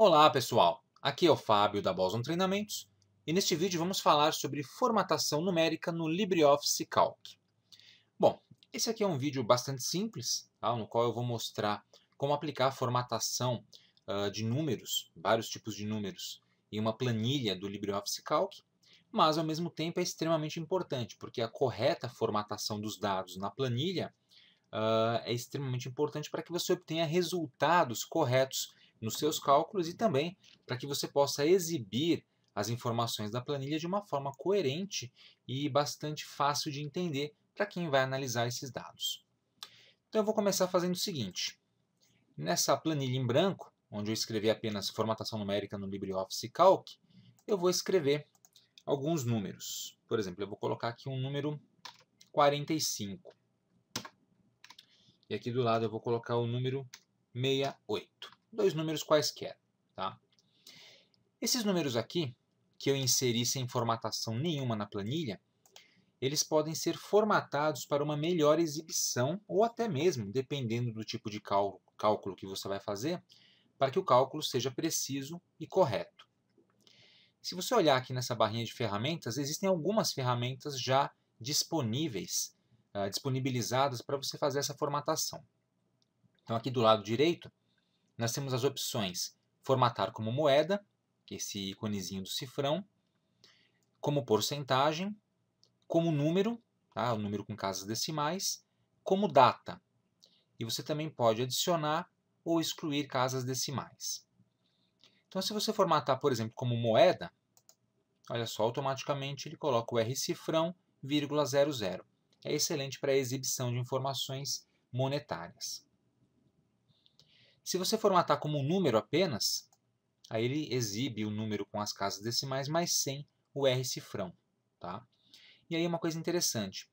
Olá pessoal, aqui é o Fábio da Boson Treinamentos e neste vídeo vamos falar sobre formatação numérica no LibreOffice Calc. Bom, esse aqui é um vídeo bastante simples, tá, no qual eu vou mostrar como aplicar a formatação uh, de números, vários tipos de números, em uma planilha do LibreOffice Calc, mas ao mesmo tempo é extremamente importante, porque a correta formatação dos dados na planilha uh, é extremamente importante para que você obtenha resultados corretos nos seus cálculos e também para que você possa exibir as informações da planilha de uma forma coerente e bastante fácil de entender para quem vai analisar esses dados. Então eu vou começar fazendo o seguinte. Nessa planilha em branco, onde eu escrevi apenas formatação numérica no LibreOffice Calc, eu vou escrever alguns números. Por exemplo, eu vou colocar aqui um número 45. E aqui do lado eu vou colocar o número 68 dois números quaisquer. Tá? Esses números aqui, que eu inseri sem formatação nenhuma na planilha, eles podem ser formatados para uma melhor exibição ou até mesmo, dependendo do tipo de cálculo que você vai fazer, para que o cálculo seja preciso e correto. Se você olhar aqui nessa barrinha de ferramentas, existem algumas ferramentas já disponíveis, ah, disponibilizadas para você fazer essa formatação. Então aqui do lado direito, nós temos as opções formatar como moeda, esse iconezinho do cifrão, como porcentagem, como número, tá? o número com casas decimais, como data. E você também pode adicionar ou excluir casas decimais. Então, se você formatar, por exemplo, como moeda, olha só, automaticamente ele coloca o R cifrão, vírgula 00. É excelente para a exibição de informações monetárias. Se você formatar como um número apenas, aí ele exibe o número com as casas decimais, mas sem o R cifrão. Tá? E aí uma coisa interessante.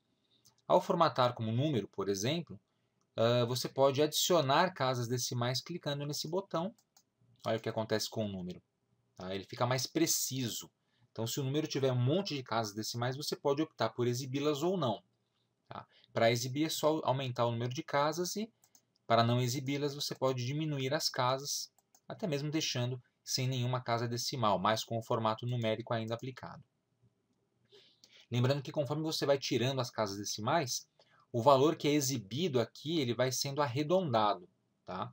Ao formatar como número, por exemplo, uh, você pode adicionar casas decimais clicando nesse botão. Olha o que acontece com o número. Tá? Ele fica mais preciso. Então, se o número tiver um monte de casas decimais, você pode optar por exibi-las ou não. Tá? Para exibir, é só aumentar o número de casas e para não exibi-las, você pode diminuir as casas, até mesmo deixando sem nenhuma casa decimal, mas com o formato numérico ainda aplicado. Lembrando que conforme você vai tirando as casas decimais, o valor que é exibido aqui ele vai sendo arredondado, tá?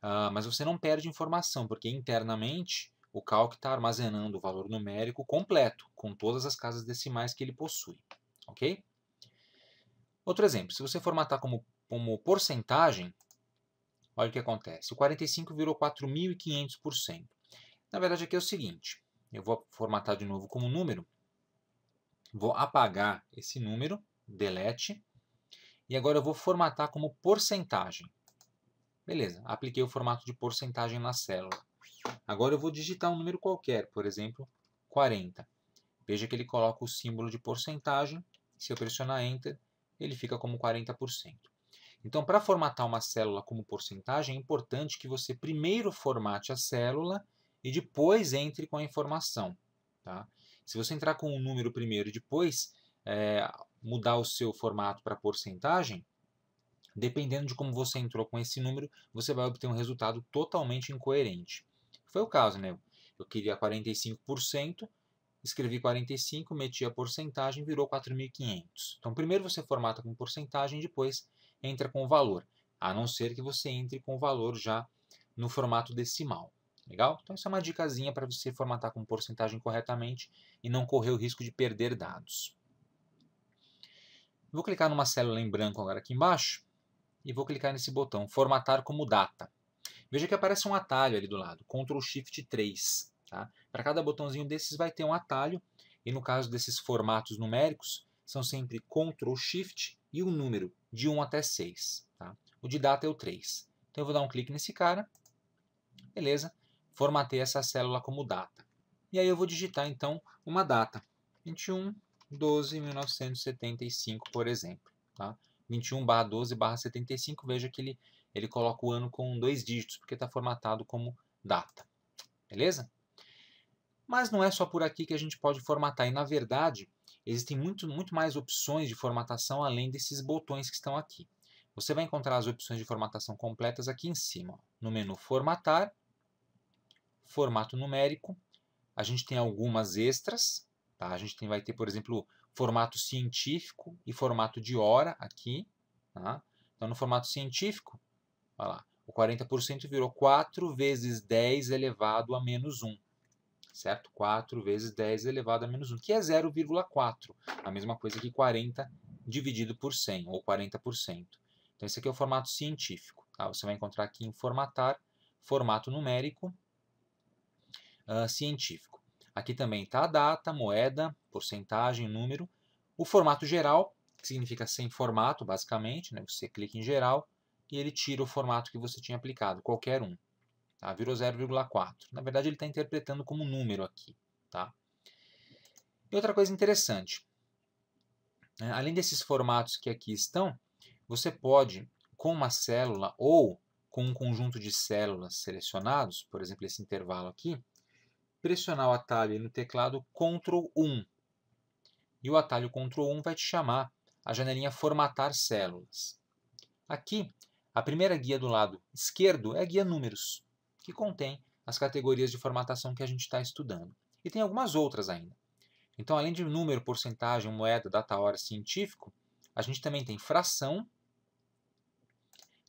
Ah, mas você não perde informação, porque internamente o calc está armazenando o valor numérico completo, com todas as casas decimais que ele possui, ok? Outro exemplo, se você formatar como como porcentagem, olha o que acontece. O 45 virou 4.500%. Na verdade, aqui é o seguinte. Eu vou formatar de novo como número. Vou apagar esse número, delete. E agora eu vou formatar como porcentagem. Beleza, apliquei o formato de porcentagem na célula. Agora eu vou digitar um número qualquer, por exemplo, 40. Veja que ele coloca o símbolo de porcentagem. Se eu pressionar Enter, ele fica como 40%. Então, para formatar uma célula como porcentagem, é importante que você primeiro formate a célula e depois entre com a informação. Tá? Se você entrar com um número primeiro e depois é, mudar o seu formato para porcentagem, dependendo de como você entrou com esse número, você vai obter um resultado totalmente incoerente. Foi o caso, né? Eu queria 45%, escrevi 45, meti a porcentagem, virou 4.500. Então, primeiro você formata com porcentagem, depois entra com o valor, a não ser que você entre com o valor já no formato decimal. Legal? Então essa é uma dicasinha para você formatar com porcentagem corretamente e não correr o risco de perder dados. Vou clicar numa célula em branco agora aqui embaixo e vou clicar nesse botão formatar como data. Veja que aparece um atalho ali do lado, Ctrl Shift 3. Tá? Para cada botãozinho desses vai ter um atalho e no caso desses formatos numéricos são sempre Ctrl Shift e o número de 1 até 6. Tá? O de data é o 3. Então eu vou dar um clique nesse cara. Beleza. Formatei essa célula como data. E aí eu vou digitar então uma data. 21 12 1975, por exemplo. Tá? 21 barra 12 barra 75, veja que ele, ele coloca o ano com dois dígitos, porque está formatado como data. Beleza? Mas não é só por aqui que a gente pode formatar, e na verdade existem muito, muito mais opções de formatação além desses botões que estão aqui. Você vai encontrar as opções de formatação completas aqui em cima. No menu Formatar, Formato Numérico, a gente tem algumas extras. Tá? A gente tem, vai ter, por exemplo, formato científico e formato de hora aqui. Tá? Então, no formato científico, olha lá, o 40% virou 4 vezes 10 elevado a menos 1 certo? 4 vezes 10 elevado a menos 1, que é 0,4, a mesma coisa que 40 dividido por 100, ou 40%. Então, esse aqui é o formato científico. Tá? Você vai encontrar aqui em formatar, formato numérico, uh, científico. Aqui também está a data, moeda, porcentagem, número. O formato geral, que significa sem formato, basicamente. Né? Você clica em geral e ele tira o formato que você tinha aplicado, qualquer um. Tá? Virou 0,4. Na verdade, ele está interpretando como número aqui. Tá? E outra coisa interessante, né? além desses formatos que aqui estão, você pode, com uma célula ou com um conjunto de células selecionados, por exemplo, esse intervalo aqui, pressionar o atalho no teclado Ctrl 1. E o atalho Ctrl 1 vai te chamar a janelinha Formatar Células. Aqui, a primeira guia do lado esquerdo é a guia Números que contém as categorias de formatação que a gente está estudando. E tem algumas outras ainda. Então, além de número, porcentagem, moeda, data, hora, científico, a gente também tem fração,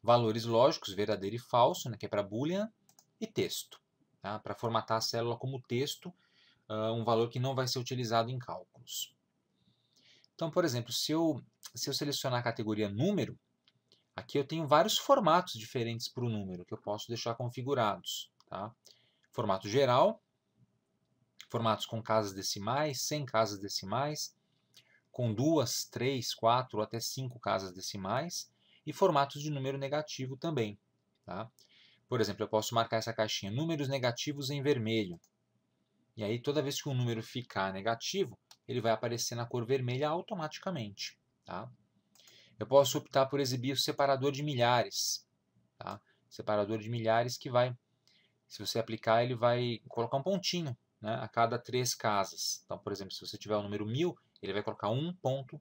valores lógicos, verdadeiro e falso, né, que é para Boolean, e texto, tá? para formatar a célula como texto, uh, um valor que não vai ser utilizado em cálculos. Então, por exemplo, se eu, se eu selecionar a categoria número, Aqui eu tenho vários formatos diferentes para o número que eu posso deixar configurados. Tá? Formato geral, formatos com casas decimais, sem casas decimais, com duas, três, quatro ou até cinco casas decimais e formatos de número negativo também. Tá? Por exemplo, eu posso marcar essa caixinha números negativos em vermelho. E aí, toda vez que um número ficar negativo, ele vai aparecer na cor vermelha automaticamente. Tá? Eu posso optar por exibir o separador de milhares. Tá? Separador de milhares que vai, se você aplicar, ele vai colocar um pontinho né, a cada três casas. Então, por exemplo, se você tiver o número 1000, ele vai colocar 1.000.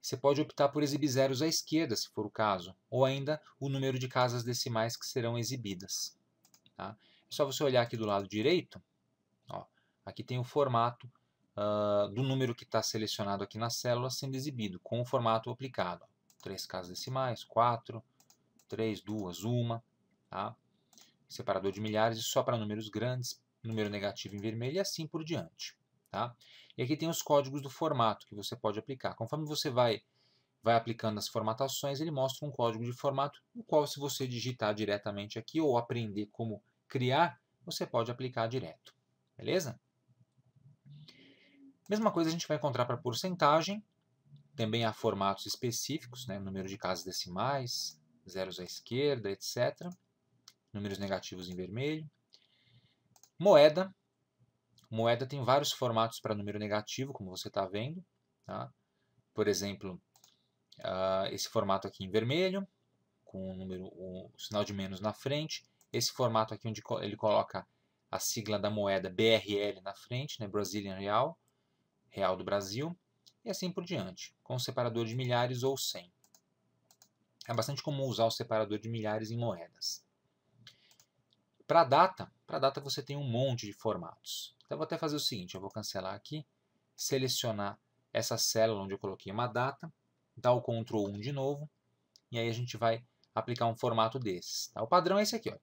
Você pode optar por exibir zeros à esquerda, se for o caso, ou ainda o número de casas decimais que serão exibidas. Tá? É só você olhar aqui do lado direito, ó, aqui tem o formato ah, do número que está selecionado aqui na célula sendo exibido com o formato aplicado. 3 casas decimais, 4, 3, 2, 1, tá? separador de milhares e só para números grandes, número negativo em vermelho e assim por diante. Tá? E aqui tem os códigos do formato que você pode aplicar. Conforme você vai, vai aplicando as formatações, ele mostra um código de formato, o qual se você digitar diretamente aqui ou aprender como criar, você pode aplicar direto. Beleza? Mesma coisa a gente vai encontrar para porcentagem, também há formatos específicos, né? número de casas decimais, zeros à esquerda, etc. Números negativos em vermelho. Moeda. Moeda tem vários formatos para número negativo, como você está vendo. Tá? Por exemplo, uh, esse formato aqui em vermelho, com o, número, o sinal de menos na frente. Esse formato aqui onde ele coloca a sigla da moeda BRL na frente, né? Brazilian Real real do Brasil e assim por diante, com o separador de milhares ou sem. É bastante comum usar o separador de milhares em moedas. Para data, para data você tem um monte de formatos. Então eu vou até fazer o seguinte, eu vou cancelar aqui, selecionar essa célula onde eu coloquei uma data, dar o Ctrl 1 de novo, e aí a gente vai aplicar um formato desses. Tá? O padrão é esse aqui, ó,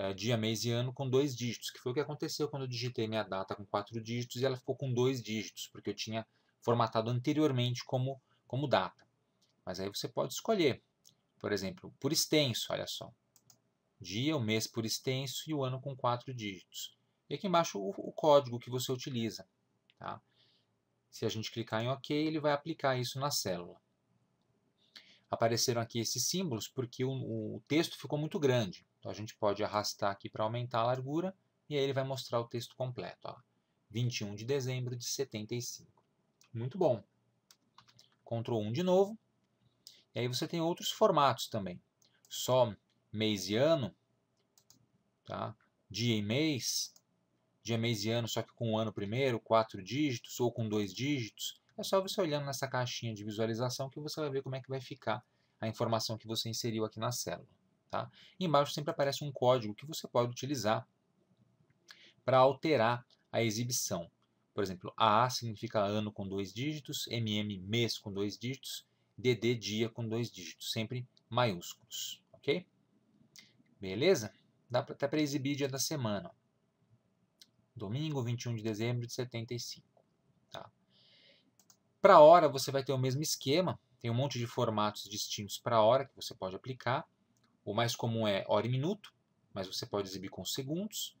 é, dia, mês e ano com dois dígitos, que foi o que aconteceu quando eu digitei minha data com quatro dígitos e ela ficou com dois dígitos, porque eu tinha formatado anteriormente como, como data. Mas aí você pode escolher, por exemplo, por extenso, olha só. Dia, o mês por extenso e o ano com quatro dígitos. E aqui embaixo o, o código que você utiliza. Tá? Se a gente clicar em OK, ele vai aplicar isso na célula apareceram aqui esses símbolos porque o, o, texto ficou muito grande. Então a gente pode arrastar aqui para aumentar a largura e aí ele vai mostrar o texto completo. Ó, 21 de dezembro de 75. Muito bom. Ctrl 1 de novo. E aí você tem outros formatos também. Só mês e ano, tá? dia e mês, dia, mês e ano, só que com o ano primeiro, quatro dígitos ou com dois dígitos. É só você olhando nessa caixinha de visualização que você vai ver como é que vai ficar a informação que você inseriu aqui na célula. Tá? Embaixo sempre aparece um código que você pode utilizar para alterar a exibição. Por exemplo, AA significa ano com dois dígitos, MM mês com dois dígitos, DD dia com dois dígitos, sempre maiúsculos, ok? Beleza? Dá até para exibir dia da semana. Domingo, 21 de dezembro de 75. Tá? Para hora, você vai ter o mesmo esquema. Tem um monte de formatos distintos para hora que você pode aplicar. O mais comum é hora e minuto, mas você pode exibir com segundos,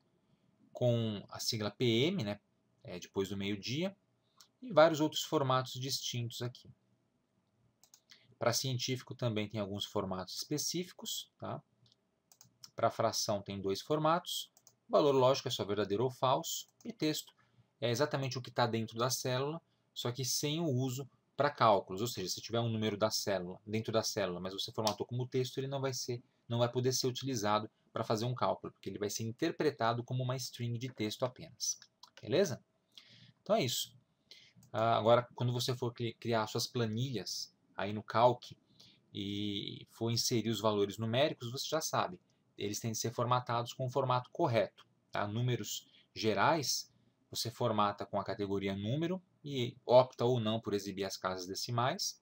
com a sigla PM, né, é depois do meio-dia, e vários outros formatos distintos aqui. Para científico também tem alguns formatos específicos. Tá? Para fração tem dois formatos. valor lógico é só verdadeiro ou falso. E texto é exatamente o que está dentro da célula, só que sem o uso para cálculos. Ou seja, se tiver um número da célula dentro da célula, mas você formatou como texto, ele não vai ser não vai poder ser utilizado para fazer um cálculo, porque ele vai ser interpretado como uma string de texto apenas. Beleza? Então é isso. Ah, agora, quando você for criar suas planilhas aí no Calc e for inserir os valores numéricos, você já sabe, eles têm que ser formatados com o formato correto. Tá? Números gerais, você formata com a categoria número e opta ou não por exibir as casas decimais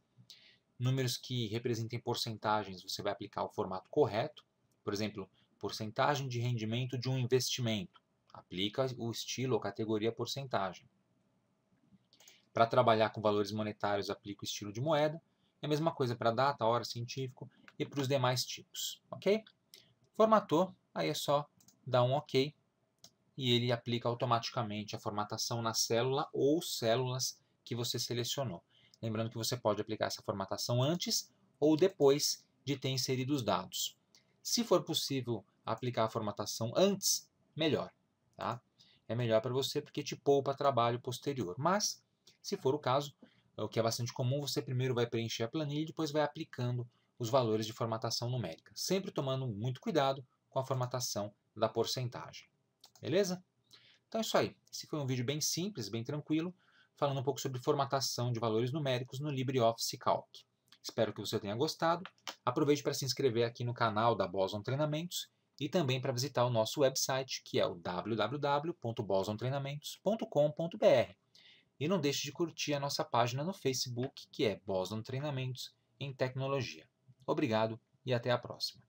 números que representem porcentagens, você vai aplicar o formato correto. Por exemplo, porcentagem de rendimento de um investimento. Aplica o estilo ou categoria porcentagem. Para trabalhar com valores monetários, aplica o estilo de moeda. É a mesma coisa para data, hora, científico e para os demais tipos, ok? Formatou, aí é só dar um OK e ele aplica automaticamente a formatação na célula ou células que você selecionou. Lembrando que você pode aplicar essa formatação antes ou depois de ter inserido os dados. Se for possível aplicar a formatação antes, melhor. Tá? É melhor para você porque te poupa trabalho posterior. Mas, se for o caso, é o que é bastante comum, você primeiro vai preencher a planilha e depois vai aplicando os valores de formatação numérica, sempre tomando muito cuidado com a formatação da porcentagem. Beleza? Então é isso aí. Esse foi um vídeo bem simples, bem tranquilo falando um pouco sobre formatação de valores numéricos no LibreOffice Calc. Espero que você tenha gostado. Aproveite para se inscrever aqui no canal da Boson Treinamentos e também para visitar o nosso website, que é o www.bosontreinamentos.com.br. E não deixe de curtir a nossa página no Facebook, que é Boson Treinamentos em Tecnologia. Obrigado e até a próxima.